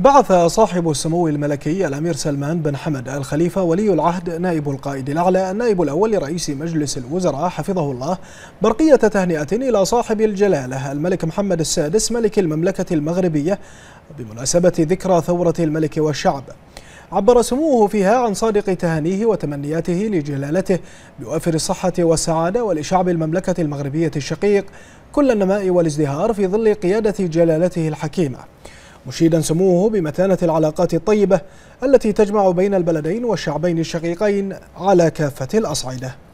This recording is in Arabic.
بعث صاحب السمو الملكي الأمير سلمان بن حمد الخليفة ولي العهد نائب القائد الأعلى النائب الأول لرئيس مجلس الوزراء حفظه الله برقية تهنئة إلى صاحب الجلالة الملك محمد السادس ملك المملكة المغربية بمناسبة ذكرى ثورة الملك والشعب عبر سموه فيها عن صادق تهانيه وتمنياته لجلالته بوافر الصحة والسعادة ولشعب المملكة المغربية الشقيق كل النماء والازدهار في ظل قيادة جلالته الحكيمة مشيدا سموه بمتانة العلاقات الطيبة التي تجمع بين البلدين والشعبين الشقيقين على كافة الأصعدة